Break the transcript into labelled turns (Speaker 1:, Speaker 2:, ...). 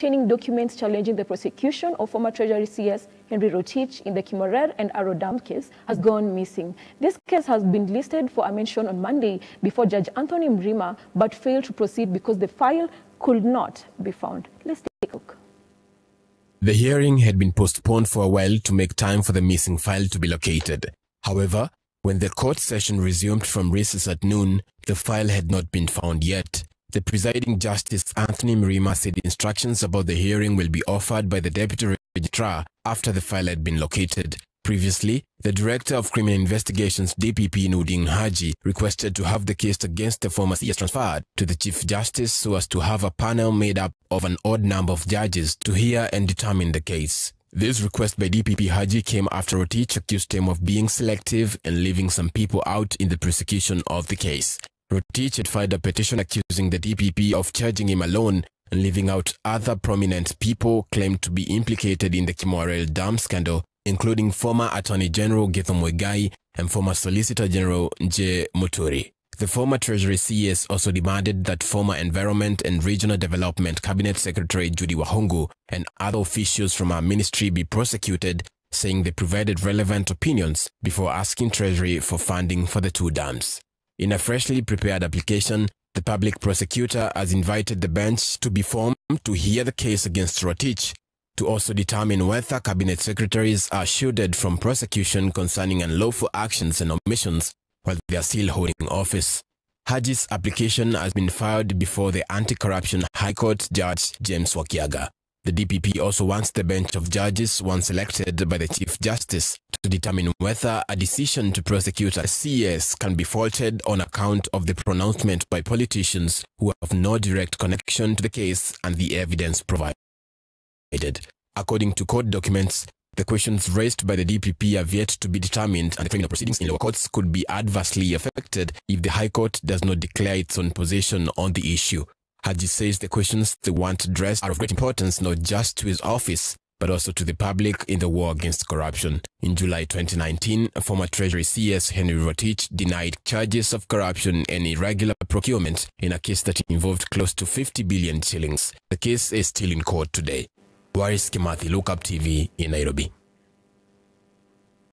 Speaker 1: containing documents challenging the prosecution of former Treasury CS Henry Rotich in the Kimorer and Arodam case has gone missing. This case has been listed for a mention on Monday before Judge Anthony Mrima, but failed to proceed because the file could not be found. Let's take a look.
Speaker 2: The hearing had been postponed for a while to make time for the missing file to be located. However, when the court session resumed from recess at noon, the file had not been found yet. The presiding justice, Anthony Mirima, said instructions about the hearing will be offered by the deputy registrar after the file had been located. Previously, the Director of Criminal Investigations DPP Nuding Haji requested to have the case against the former CS transferred to the Chief Justice so as to have a panel made up of an odd number of judges to hear and determine the case. This request by DPP Haji came after Rotich accused him of being selective and leaving some people out in the prosecution of the case. Rotich had filed a petition accusing the DPP of charging him alone and leaving out other prominent people claimed to be implicated in the Kimwarel Dam scandal, including former Attorney General Githam Wegai and former Solicitor General J. Muturi. The former Treasury CS also demanded that former Environment and Regional Development Cabinet Secretary Judy Wahongo and other officials from our ministry be prosecuted, saying they provided relevant opinions before asking Treasury for funding for the two dams. In a freshly prepared application, the public prosecutor has invited the bench to be formed to hear the case against Rotich, to also determine whether cabinet secretaries are shielded from prosecution concerning unlawful actions and omissions while they are still holding office. Haji's application has been filed before the Anti-Corruption High Court Judge James Wakiaga. The DPP also wants the bench of judges, once selected by the Chief Justice, to determine whether a decision to prosecute a CS can be faulted on account of the pronouncement by politicians who have no direct connection to the case and the evidence provided. According to court documents, the questions raised by the DPP have yet to be determined and the criminal proceedings in lower courts could be adversely affected if the High Court does not declare its own position on the issue. Haji says the questions they want addressed are of great importance not just to his office, but also to the public in the war against corruption. In July 2019, former Treasury CS Henry Rotich denied charges of corruption and irregular procurement in a case that involved close to 50 billion shillings. The case is still in court today. Waris Kimathi, Lookup TV in Nairobi.